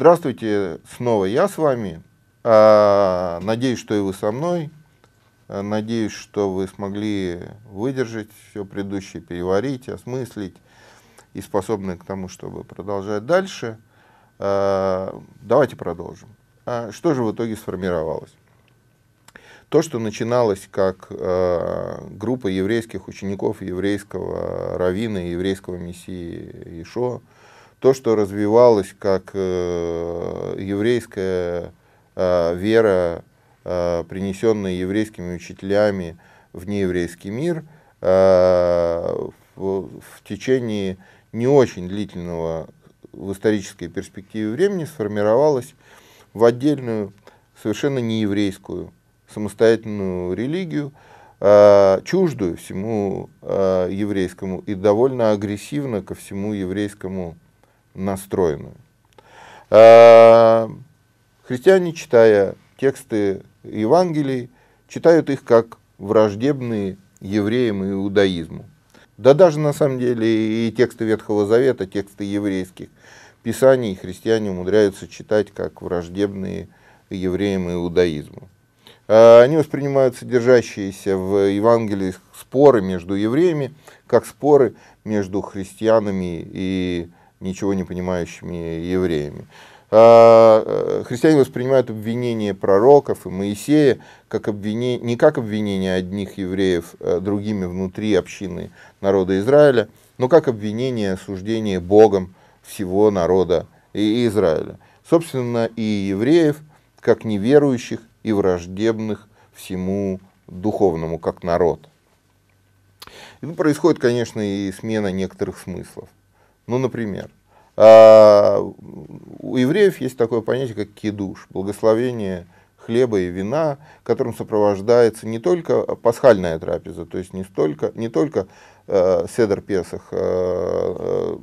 Здравствуйте, снова я с вами. А, надеюсь, что и вы со мной. А, надеюсь, что вы смогли выдержать все предыдущее, переварить, осмыслить и способны к тому, чтобы продолжать дальше. А, давайте продолжим. Что же в итоге сформировалось? То, что начиналось как группа еврейских учеников еврейского равина, еврейского мессии Ишо, то, что развивалось как э, еврейская э, вера, э, принесенная еврейскими учителями в нееврейский мир, э, в, в течение не очень длительного в исторической перспективе времени сформировалось в отдельную, совершенно нееврейскую, самостоятельную религию, э, чуждую всему э, еврейскому и довольно агрессивно ко всему еврейскому настроенную. А, христиане, читая тексты Евангелий, читают их как враждебные евреям и иудаизму. Да даже на самом деле и тексты Ветхого Завета, тексты еврейских писаний христиане умудряются читать как враждебные евреям и иудаизму. А, они воспринимают содержащиеся в Евангелии споры между евреями как споры между христианами и ничего не понимающими евреями. А, э, христиане воспринимают обвинение пророков и Моисея как обвинение, не как обвинение одних евреев а другими внутри общины народа Израиля, но как обвинение, осуждение Богом всего народа и Израиля. Собственно, и евреев, как неверующих и враждебных всему духовному, как народ. И происходит, конечно, и смена некоторых смыслов. Ну, например, а, у евреев есть такое понятие, как кедуш, благословение хлеба и вина, которым сопровождается не только пасхальная трапеза, то есть не, столько, не только э, седр Песах э, э,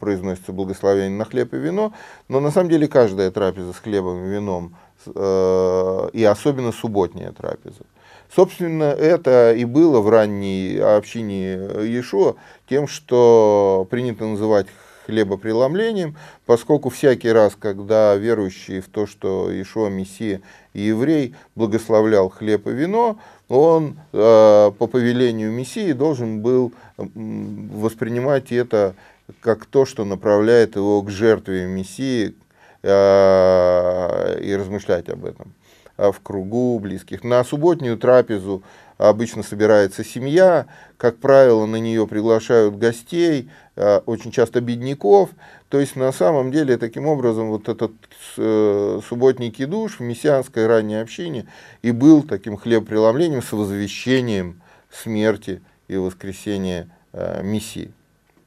произносится благословение на хлеб и вино, но на самом деле каждая трапеза с хлебом и вином, э, и особенно субботняя трапеза. Э, Собственно, это и было в ранней общине Иешуа тем, что принято называть хлебопреломлением, поскольку всякий раз, когда верующий в то, что Ишуа Мессия и еврей благословлял хлеб и вино, он э, по повелению Мессии должен был воспринимать это как то, что направляет его к жертве Мессии э, и размышлять об этом. А, в кругу близких. На субботнюю трапезу обычно собирается семья, как правило, на нее приглашают гостей, а, очень часто бедняков. То есть на самом деле таким образом вот этот э, субботний кидуш в мессианской ранней общине и был таким хлебопреломлением с возвещением смерти и воскресения а, Мессии.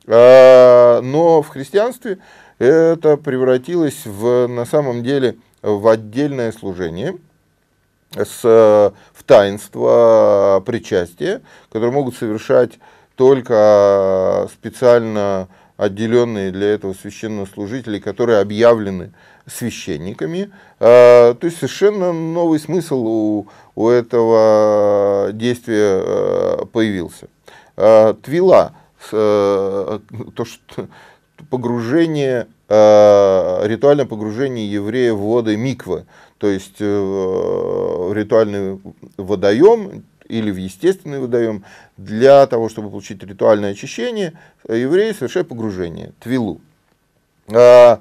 Но в христианстве это превратилось в, на самом деле в отдельное служение – с, э, в таинство э, причастия, которые могут совершать только э, специально отделенные для этого священнослужители, которые объявлены священниками. То есть совершенно новый смысл у, у этого действия появился. Твила, то, что, погружение, э, ритуальное погружение еврея в воды миквы, то есть э, ритуальный водоем или в естественный водоем, для того, чтобы получить ритуальное очищение, евреи совершают погружение, твилу. Э,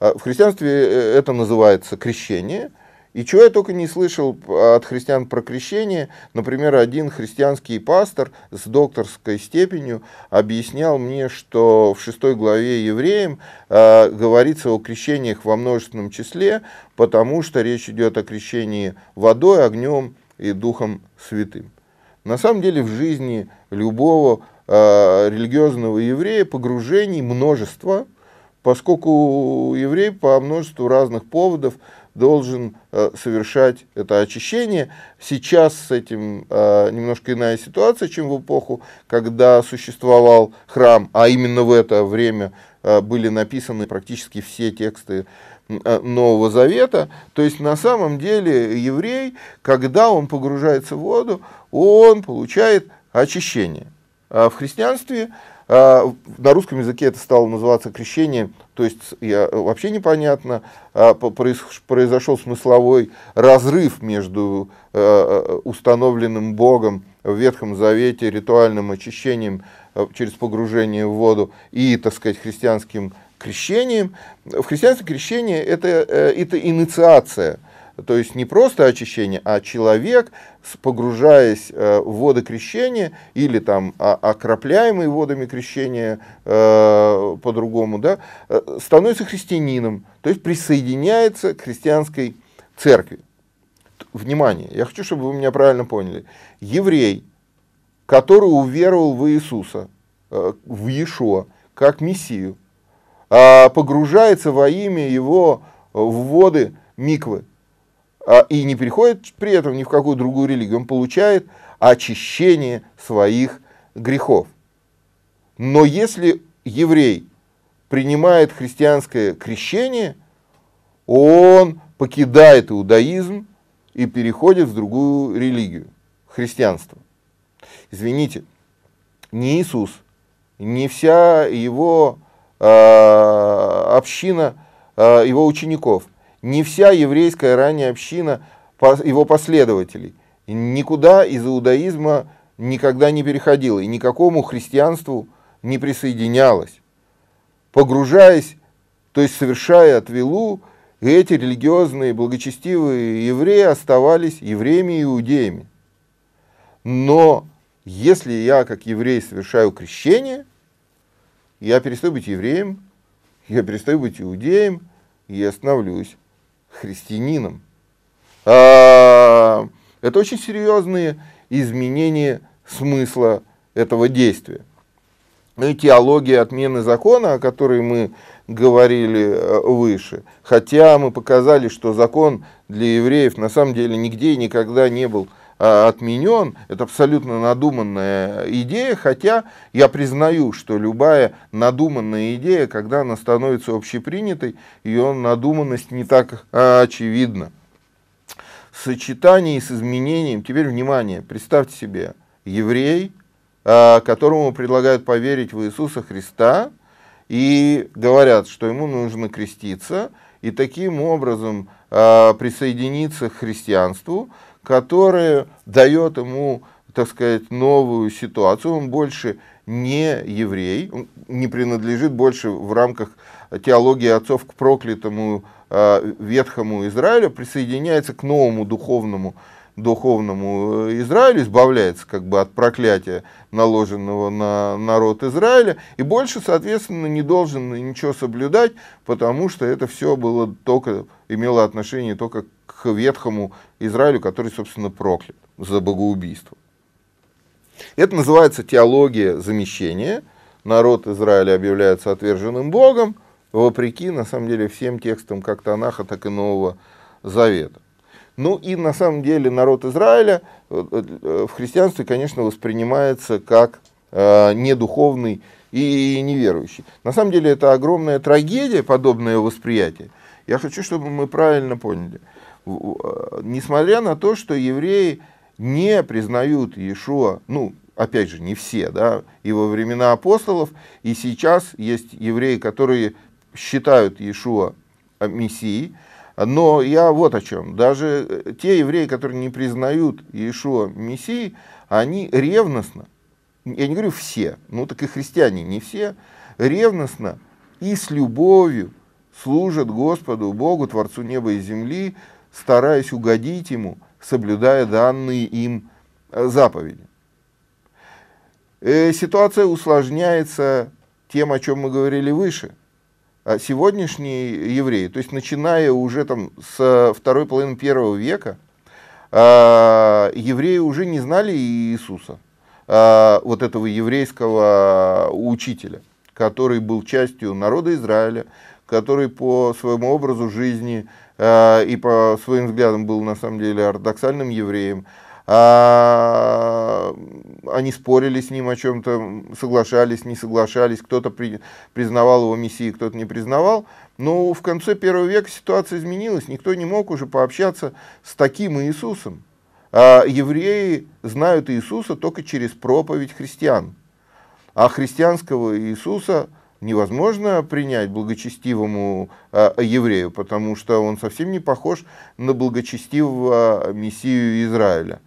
в христианстве э, это называется крещение, и чего я только не слышал от христиан про крещение. Например, один христианский пастор с докторской степенью объяснял мне, что в шестой главе евреям э, говорится о крещениях во множественном числе, потому что речь идет о крещении водой, огнем и Духом Святым. На самом деле в жизни любого э, религиозного еврея погружений множество, поскольку еврей по множеству разных поводов должен э, совершать это очищение. Сейчас с этим э, немножко иная ситуация, чем в эпоху, когда существовал храм, а именно в это время э, были написаны практически все тексты Нового Завета. То есть на самом деле еврей, когда он погружается в воду, он получает очищение. А в христианстве а, на русском языке это стало называться крещение, то есть я, э, вообще непонятно, а, произошел смысловой разрыв между э, э, установленным Богом в Ветхом Завете ритуальным очищением через погружение в воду и, так сказать, христианским крещением. В христианстве крещение это, это инициация – то есть не просто очищение, а человек, погружаясь э, в воды крещения или там а, окропляемый водами крещения э, по-другому, да, э, становится христианином, то есть присоединяется к христианской церкви. Внимание, я хочу, чтобы вы меня правильно поняли. Еврей, который уверовал в Иисуса, в Иешуа, как Мессию, а, погружается во имя его в воды миквы, а, и не переходит при этом ни в какую другую религию. Он получает очищение своих грехов. Но если еврей принимает христианское крещение, он покидает иудаизм и переходит в другую религию, христианство. Извините, не Иисус, не вся его э, община э, его учеников – не вся еврейская ранняя община его последователей никуда из иудаизма никогда не переходила и никакому христианству не присоединялась. Погружаясь, то есть совершая отвелу, эти религиозные благочестивые евреи оставались евреями и иудеями. Но если я как еврей совершаю крещение, я перестаю быть евреем, я перестаю быть иудеем и остановлюсь христианином. А, это очень серьезные изменения смысла этого действия. Ну и теология отмены закона, о которой мы говорили э, выше, хотя мы показали, что закон для евреев на самом деле нигде и никогда не был Э, отменен. Это абсолютно надуманная идея, хотя я признаю, что любая надуманная идея, когда она становится общепринятой, ее надуманность не так э, очевидна. В сочетании с изменением, теперь внимание, представьте себе, еврей, э, которому предлагают поверить в Иисуса Христа, и говорят, что ему нужно креститься, и таким образом присоединиться к христианству – которая дает ему, так сказать, новую ситуацию. Он больше не еврей, он не принадлежит больше в рамках теологии отцов к проклятому э, Ветхому Израилю, присоединяется к новому духовному духовному э, Израилю, избавляется как бы от проклятия, наложенного на народ Израиля, и больше, соответственно, не должен ничего соблюдать, потому что это все было только, имело отношение только к ветхому Израилю, который, собственно, проклят за богоубийство. Это называется теология замещения. Народ Израиля объявляется отверженным Богом, вопреки, на самом деле, всем текстам как Танаха, так и Нового Завета. Ну и на самом деле народ Израиля э, э, э, в христианстве, конечно, воспринимается как недуховный и неверующий. На самом деле это огромная трагедия, подобное восприятие. Я хочу, чтобы мы правильно поняли. Несмотря на то, что евреи не признают Иешуа, ну, опять же, не все, да, и во времена апостолов, и сейчас есть евреи, которые считают Иешуа мессией, но я вот о чем. Даже э, те евреи, которые не признают Иешуа Мессией, они ревностно, я не говорю все, ну так и христиане не все, ревностно и с любовью служат Господу, Богу, Творцу неба и земли, стараясь угодить Ему, соблюдая данные им э, заповеди. Э, ситуация усложняется тем, о чем мы говорили выше – а, сегодняшние евреи, то есть начиная уже там с второй половины первого века, а, евреи уже не знали Иисуса, а, вот этого еврейского учителя, который был частью народа Израиля, который по своему образу жизни и по своим взглядам был на самом деле ортодоксальным евреем, а, они спорили с ним о чем-то, соглашались, не соглашались, кто-то при, признавал его мессией, кто-то не признавал. Но в конце первого века ситуация изменилась, никто не мог уже пообщаться с таким Иисусом. А евреи знают Иисуса только через проповедь христиан. А христианского Иисуса невозможно принять благочестивому э, еврею, потому что он совсем не похож на благочестивого мессию Израиля.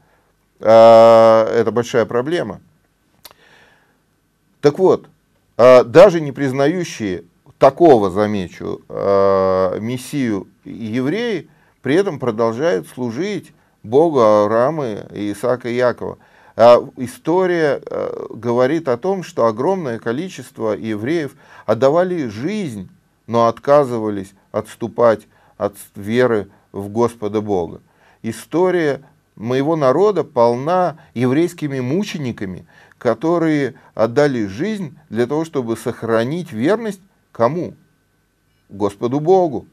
А, это большая проблема. Так вот, а, даже не признающие такого, замечу, а, мессию евреи, при этом продолжают служить Богу Авраамы, Исаака и Якова. История говорит о том, что огромное количество евреев отдавали жизнь, но отказывались отступать от веры в Господа Бога. История моего народа полна еврейскими мучениками, которые отдали жизнь для того, чтобы сохранить верность кому? Господу Богу.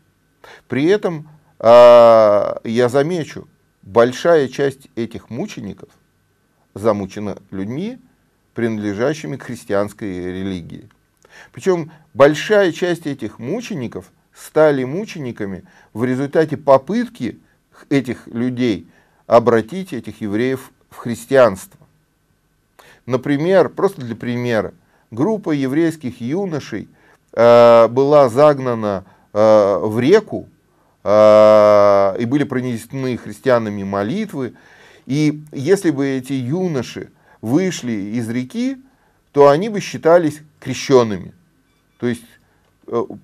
При этом а, я замечу, большая часть этих мучеников замучена людьми, принадлежащими к христианской религии. Причем большая часть этих мучеников стали мучениками в результате попытки этих людей – обратить этих евреев в христианство. Например, просто для примера, группа еврейских юношей э, была загнана э, в реку, э, и были пронесены христианами молитвы. И если бы эти юноши вышли из реки, то они бы считались крещенными, то есть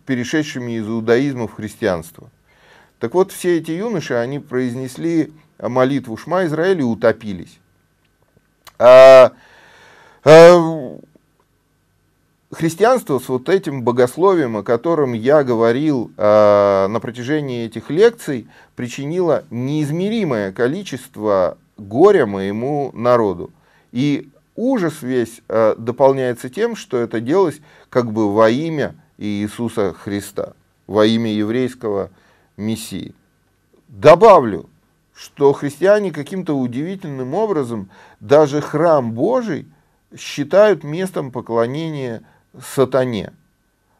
перешедшими из иудаизма в христианство. Так вот, все эти юноши, они произнесли а молитву Шма Израиля и утопились. А, а, христианство с вот этим богословием, о котором я говорил на протяжении этих лекций, причинило неизмеримое количество горя моему народу. И ужас весь дополняется тем, что это делалось как бы во имя Иисуса Христа, во имя еврейского Мессии. Добавлю, что христиане каким-то удивительным образом даже храм Божий считают местом поклонения сатане.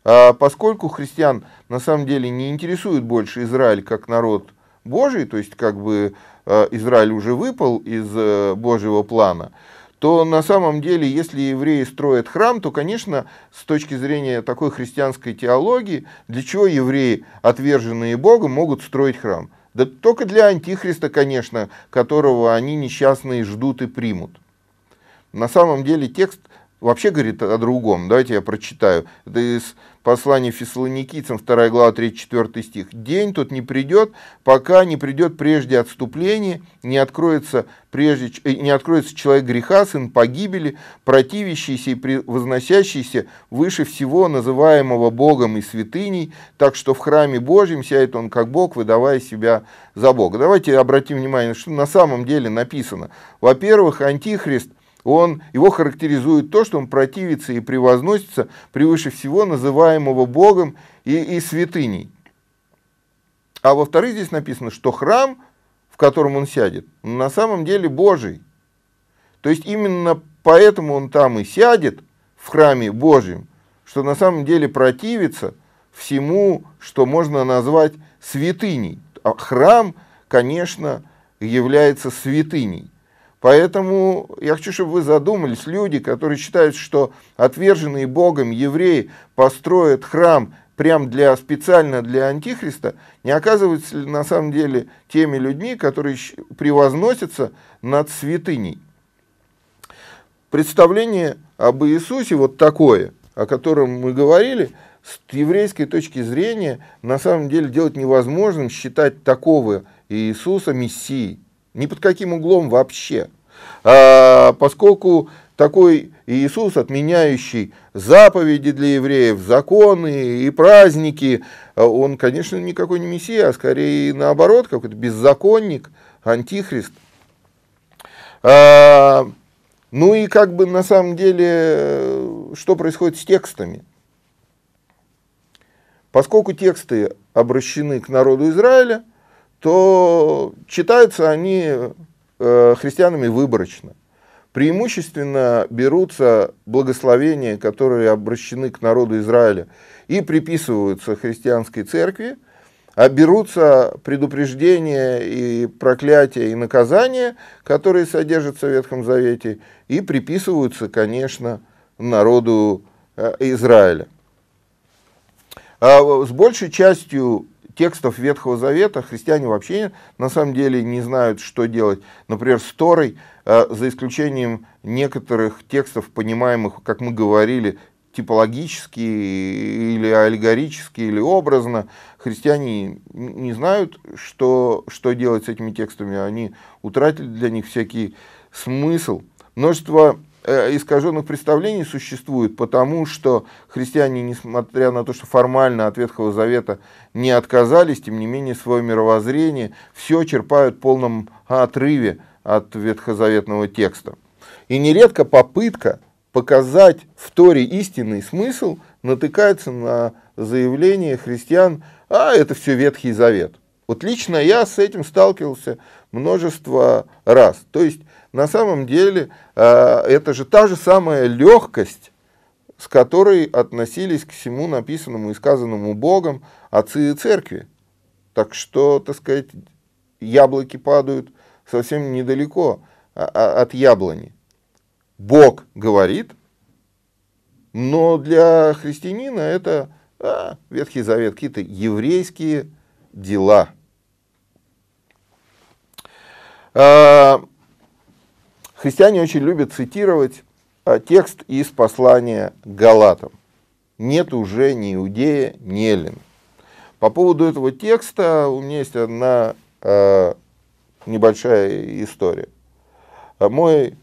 А поскольку христиан на самом деле не интересует больше Израиль как народ Божий, то есть как бы э, Израиль уже выпал из э, Божьего плана, то на самом деле, если евреи строят храм, то, конечно, с точки зрения такой христианской теологии, для чего евреи, отверженные Богом, могут строить храм? Да только для Антихриста, конечно, которого они несчастные ждут и примут. На самом деле текст – вообще говорит о другом. Давайте я прочитаю. Это из послания Фессалоникийцам, 2 глава, 3-4 стих. «День тут не придет, пока не придет прежде отступление, не откроется, прежде, э, не откроется человек греха, сын погибели, противящийся и возносящийся выше всего называемого Богом и святыней, так что в храме Божьем сядет он как Бог, выдавая себя за Бога». Давайте обратим внимание, что на самом деле написано. Во-первых, Антихрист – он, его характеризует то, что он противится и превозносится превыше всего называемого Богом и, и святыней. А во-вторых, здесь написано, что храм, в котором он сядет, на самом деле Божий. То есть именно поэтому он там и сядет, в храме Божьем, что на самом деле противится всему, что можно назвать святыней. А храм, конечно, является святыней. Поэтому я хочу, чтобы вы задумались, люди, которые считают, что отверженные Богом евреи построят храм прям для, специально для Антихриста, не оказываются ли на самом деле теми людьми, которые превозносятся над святыней. Представление об Иисусе вот такое, о котором мы говорили, с еврейской точки зрения на самом деле делать невозможным считать такого Иисуса Мессией ни под каким углом вообще. А, поскольку такой Иисус, отменяющий заповеди для евреев, законы и праздники, а, он, конечно, никакой не мессия, а скорее наоборот, какой-то беззаконник, антихрист. А, ну и как бы на самом деле, что происходит с текстами? Поскольку тексты обращены к народу Израиля – то читаются они э, христианами выборочно. Преимущественно берутся благословения, которые обращены к народу Израиля и приписываются христианской церкви, а берутся предупреждения и проклятия и наказания, которые содержатся в Ветхом Завете, и приписываются, конечно, народу э, Израиля. А с большей частью текстов Ветхого Завета христиане вообще на самом деле не знают, что делать. Например, с Торой, э, за исключением некоторых текстов, понимаемых, как мы говорили, типологически или аллегорически или образно, христиане не знают, что, что делать с этими текстами. Они утратили для них всякий смысл. Множество Э, искаженных представлений существует, потому что христиане, несмотря на то, что формально от Ветхого Завета не отказались, тем не менее свое мировоззрение все черпают в полном отрыве от ветхозаветного текста. И нередко попытка показать в Торе истинный смысл натыкается на заявление христиан, а это все Ветхий Завет. Вот лично я с этим сталкивался множество раз. То есть на самом деле а, это же та же самая легкость, с которой относились к всему написанному и сказанному Богом отцы и церкви. Так что, так сказать, яблоки падают совсем недалеко а, а, от яблони. Бог говорит, но для христианина это а, Ветхий Завет, какие-то еврейские дела. Христиане очень любят цитировать а, текст из послания Галатам. Нет уже ни иудея, ни эллин. По поводу этого текста у меня есть одна э, небольшая история. А, мой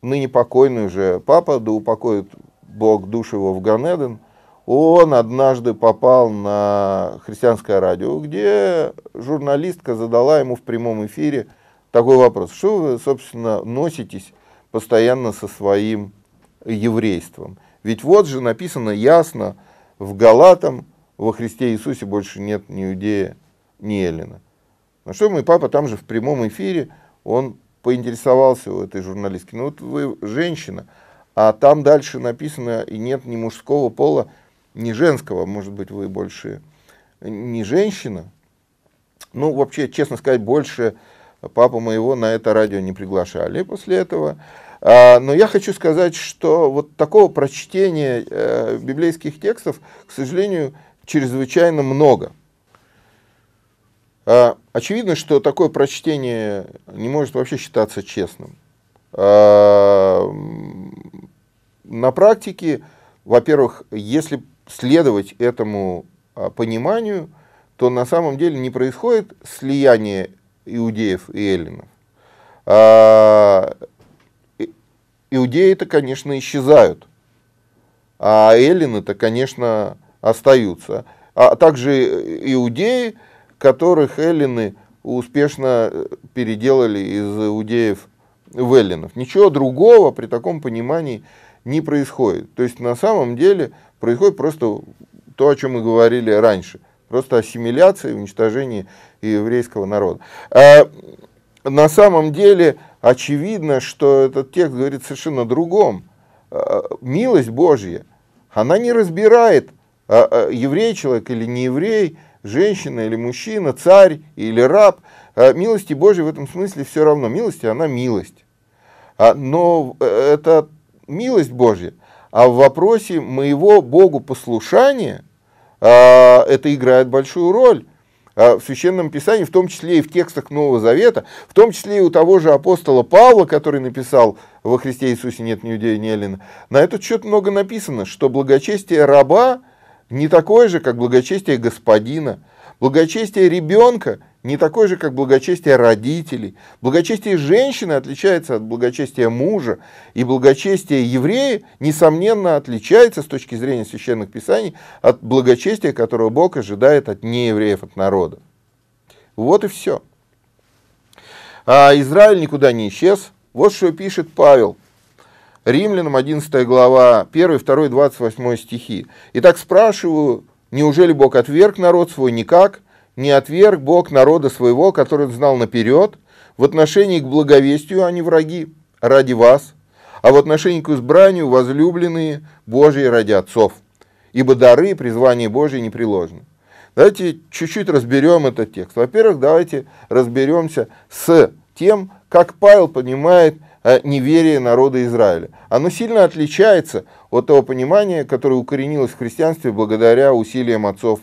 ныне покойный уже папа, да упокоит Бог душу его в Ганеден, он однажды попал на христианское радио, где журналистка задала ему в прямом эфире – такой вопрос. Что вы, собственно, носитесь постоянно со своим еврейством? Ведь вот же написано ясно в Галатам, во Христе Иисусе больше нет ни иудея, ни эллина. На что мой папа там же в прямом эфире, он поинтересовался у этой журналистки, ну вот вы женщина, а там дальше написано, и нет ни мужского пола, ни женского, может быть, вы больше не женщина. Ну, вообще, честно сказать, больше Папу моего на это радио не приглашали после этого. А, но я хочу сказать, что вот такого прочтения э, библейских текстов, к сожалению, чрезвычайно много. А, очевидно, что такое прочтение не может вообще считаться честным. А, на практике, во-первых, если следовать этому пониманию, то на самом деле не происходит слияние иудеев и эллинов. А, иудеи-то, конечно, исчезают, а эллины-то, конечно, остаются. А также иудеи, которых эллины успешно э, переделали из иудеев в эллинов. Ничего другого при таком понимании не происходит. То есть на самом деле происходит просто то, о чем мы говорили раньше – просто ассимиляции, и уничтожении еврейского народа. А, на самом деле очевидно, что этот текст говорит совершенно о другом. А, милость Божья, она не разбирает, а, а еврей человек или не еврей, женщина или мужчина, царь или раб. А, милости Божьей в этом смысле все равно. Милость, она милость. А, но э, это милость Божья. А в вопросе моего Богу послушания – а, это играет большую роль а, в Священном Писании, в том числе и в текстах Нового Завета, в том числе и у того же апостола Павла, который написал «Во Христе Иисусе нет ни иудея, ни эллина». На этот счет много написано, что благочестие раба не такое же, как благочестие господина. Благочестие ребенка не такой же, как благочестие родителей. Благочестие женщины отличается от благочестия мужа, и благочестие еврея, несомненно, отличается с точки зрения священных писаний от благочестия, которого Бог ожидает от неевреев, от народа. Вот и все. А Израиль никуда не исчез. Вот что пишет Павел. Римлянам 11 глава, 1, 2, 28 стихи. «Итак, спрашиваю, неужели Бог отверг народ свой никак?» Не отверг Бог народа своего, который знал наперед, в отношении к благовестию они враги, ради вас, а в отношении к избранию возлюбленные Божьи ради отцов, ибо дары и призвание Божье непреложны. Давайте чуть-чуть разберем этот текст. Во-первых, давайте разберемся с тем, как Павел понимает э, неверие народа Израиля. Оно сильно отличается от того понимания, которое укоренилось в христианстве благодаря усилиям отцов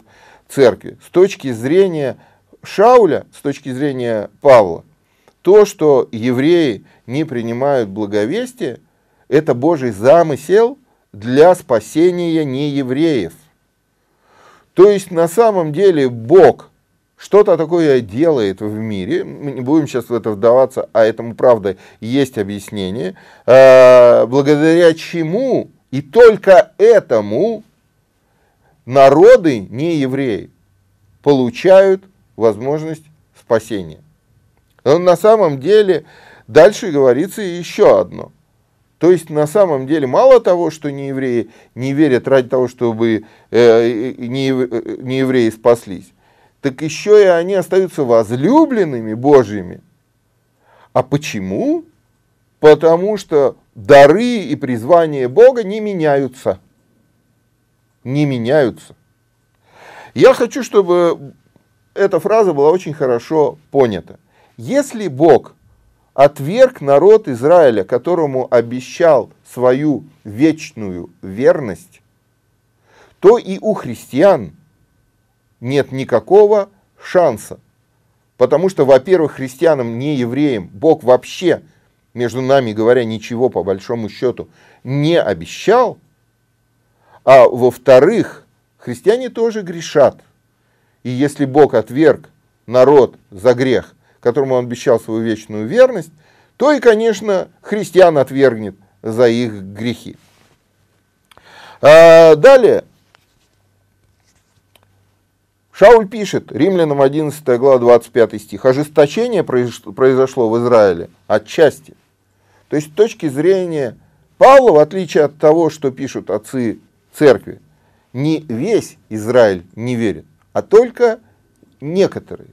церкви. С точки зрения Шауля, с точки зрения Павла, то, что евреи не принимают благовестие, это Божий замысел для спасения неевреев. То есть на самом деле Бог что-то такое делает в мире, мы не будем сейчас в это вдаваться, а этому, правда, есть объяснение, а, благодаря чему и только этому народы, не евреи, получают возможность спасения. Но на самом деле дальше говорится еще одно. То есть на самом деле мало того, что не евреи не верят ради того, чтобы э, э, э, э не, евреи спаслись, так еще и они остаются возлюбленными Божьими. А почему? Потому что дары и призвание Бога не меняются не меняются. Я хочу, чтобы эта фраза была очень хорошо понята. Если Бог отверг народ Израиля, которому обещал свою вечную верность, то и у христиан нет никакого шанса. Потому что, во-первых, христианам, не евреям, Бог вообще, между нами говоря, ничего по большому счету не обещал – а во-вторых, христиане тоже грешат. И если Бог отверг народ за грех, которому он обещал свою вечную верность, то и, конечно, христиан отвергнет за их грехи. А далее, Шауль пишет, римлянам 11 глава 25 стих, ожесточение произошло в Израиле отчасти. То есть с точки зрения Павла, в отличие от того, что пишут отцы церкви. Не весь Израиль не верит, а только некоторые.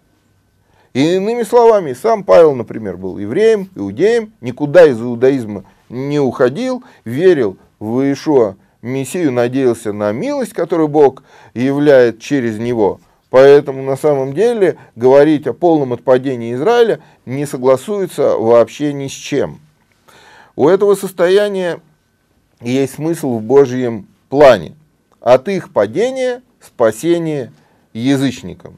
И иными словами, сам Павел, например, был евреем, иудеем, никуда из иудаизма не уходил, верил в Иешуа Мессию, надеялся на милость, которую Бог являет через него. Поэтому на самом деле говорить о полном отпадении Израиля не согласуется вообще ни с чем. У этого состояния есть смысл в Божьем плане. От их падения спасение язычникам.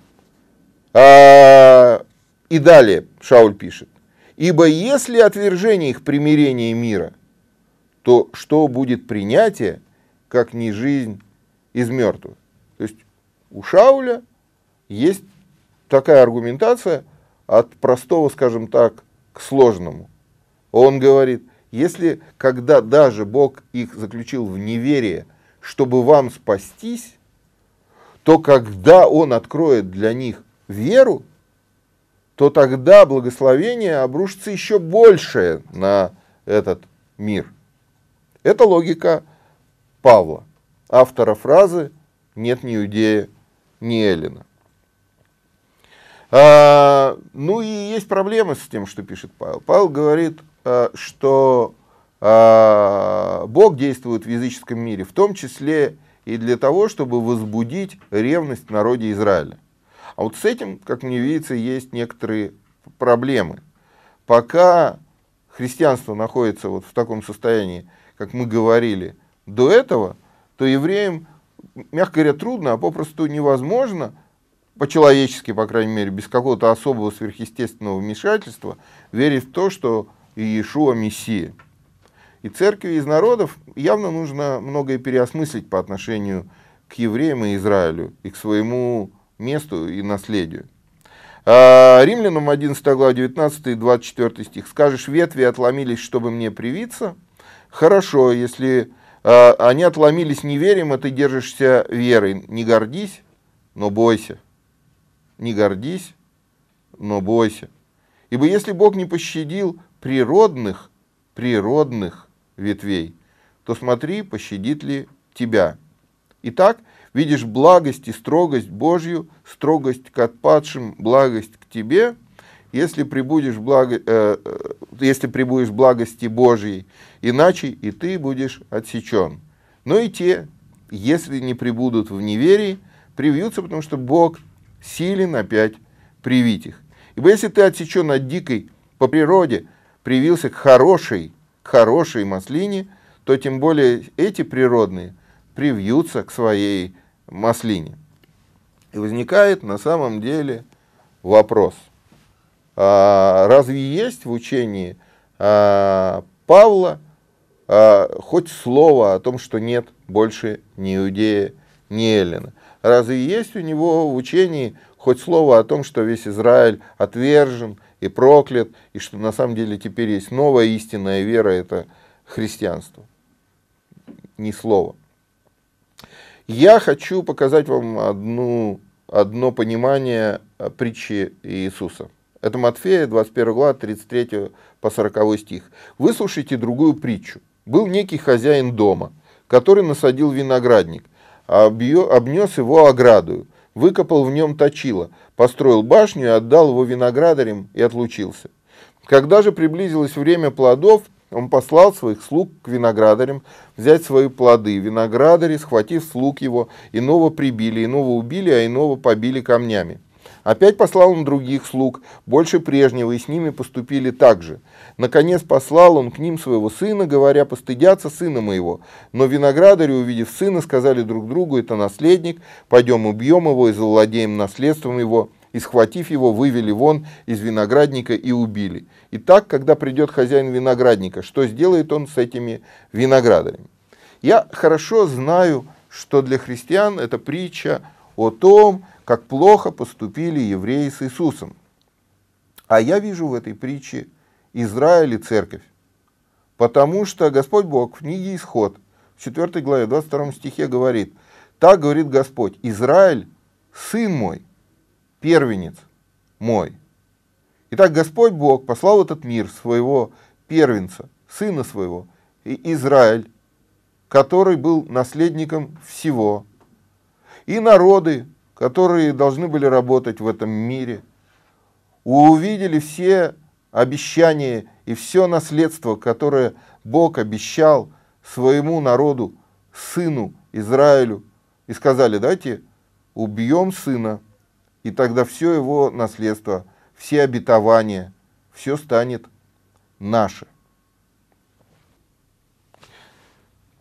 А, и далее Шауль пишет. Ибо если отвержение их примирения мира, то что будет принятие, как не жизнь из мертвых? То есть у Шауля есть такая аргументация от простого, скажем так, к сложному. Он говорит, если когда даже Бог их заключил в неверие – чтобы вам спастись, то когда Он откроет для них веру, то тогда благословение обрушится еще большее на этот мир. Это логика Павла, автора фразы «нет ни иудея, ни эллина». А, ну и есть проблемы с тем, что пишет Павел. Павел говорит, а, что а, Бог действует в языческом мире, в том числе и для того, чтобы возбудить ревность в народе Израиля. А вот с этим, как мне видится, есть некоторые проблемы. Пока христианство находится вот в таком состоянии, как мы говорили до этого, то евреям, мягко говоря, трудно, а попросту невозможно, по-человечески, по крайней мере, без какого-то особого сверхъестественного вмешательства, верить в то, что Иешуа Мессия. И церкви из народов явно нужно многое переосмыслить по отношению к евреям и Израилю, и к своему месту и наследию. А, Римлянам 11 глава 19 и 24 стих. «Скажешь, ветви отломились, чтобы мне привиться?» Хорошо, если а, они отломились неверием, а ты держишься верой. Не гордись, но бойся. Не гордись, но бойся. Ибо если Бог не пощадил природных, природных, ветвей, то смотри, пощадит ли тебя. Итак, видишь благость и строгость Божью, строгость к отпадшим, благость к тебе, если прибудешь, благо, э, э, если прибудешь благости Божьей, иначе и ты будешь отсечен. Но и те, если не прибудут в неверии, привьются, потому что Бог силен опять привить их. Ибо если ты отсечен от дикой по природе, привился к хорошей, хорошей маслине, то тем более эти природные привьются к своей маслине. И возникает на самом деле вопрос, а разве есть в учении а, Павла а, хоть слово о том, что нет больше ни иудея, ни эллина? Разве есть у него в учении хоть слово о том, что весь Израиль отвержен и проклят, и что на самом деле теперь есть новая истинная вера, это христианство. Ни слова. Я хочу показать вам одну, одно понимание притчи Иисуса. Это Матфея, 21 глава, 33 по 40 стих. Выслушайте другую притчу. Был некий хозяин дома, который насадил виноградник, обнес его ограду выкопал в нем точило, построил башню, и отдал его виноградарям и отлучился. Когда же приблизилось время плодов, он послал своих слуг к виноградарям взять свои плоды. Виноградари, схватив слуг его, иного прибили, иного убили, а иного побили камнями. Опять послал он других слуг, больше прежнего, и с ними поступили так же. Наконец послал он к ним своего сына, говоря, постыдятся сына моего. Но виноградари, увидев сына, сказали друг другу, это наследник, пойдем убьем его и завладеем наследством его. И схватив его, вывели вон из виноградника и убили. И так, когда придет хозяин виноградника, что сделает он с этими виноградарями? Я хорошо знаю, что для христиан это притча о том, как плохо поступили евреи с Иисусом. А я вижу в этой притче Израиль и церковь. Потому что Господь Бог в книге Исход, в 4 главе 22 стихе говорит, «Так говорит Господь, Израиль – сын мой, первенец мой». Итак, Господь Бог послал в этот мир своего первенца, сына своего, и Израиль, который был наследником всего. И народы, которые должны были работать в этом мире, увидели все обещания и все наследство, которое Бог обещал своему народу, сыну Израилю, и сказали, давайте убьем сына, и тогда все его наследство, все обетования, все станет наше.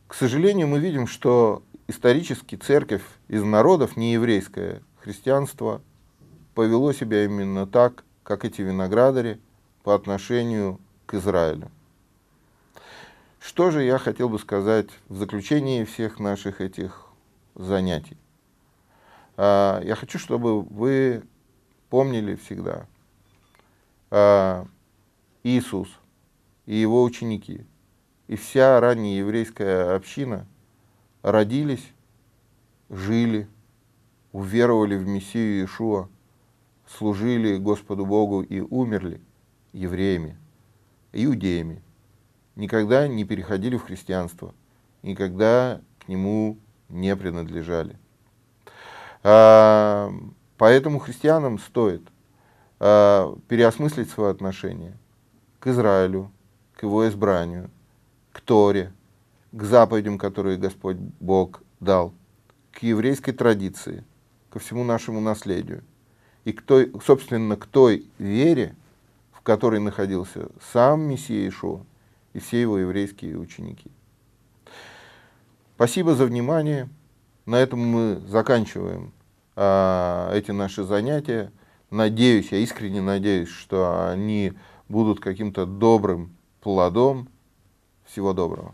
К сожалению, мы видим, что исторически церковь из народов нееврейская, христианство повело себя именно так, как эти виноградари по отношению к Израилю. Что же я хотел бы сказать в заключении всех наших этих занятий? А, я хочу, чтобы вы помнили всегда а, Иисус и его ученики, и вся ранняя еврейская община – родились, жили, уверовали в Мессию Иешуа, служили Господу Богу и умерли евреями, иудеями, никогда не переходили в христианство, никогда к нему не принадлежали. А, поэтому христианам стоит а, переосмыслить свое отношение к Израилю, к его избранию, к Торе, к заповедям, которые Господь Бог дал, к еврейской традиции, ко всему нашему наследию и к той, собственно, к той вере, в которой находился сам Мессия Ишуа и все его еврейские ученики. Спасибо за внимание. На этом мы заканчиваем а, эти наши занятия. Надеюсь, я искренне надеюсь, что они будут каким-то добрым плодом. Всего доброго.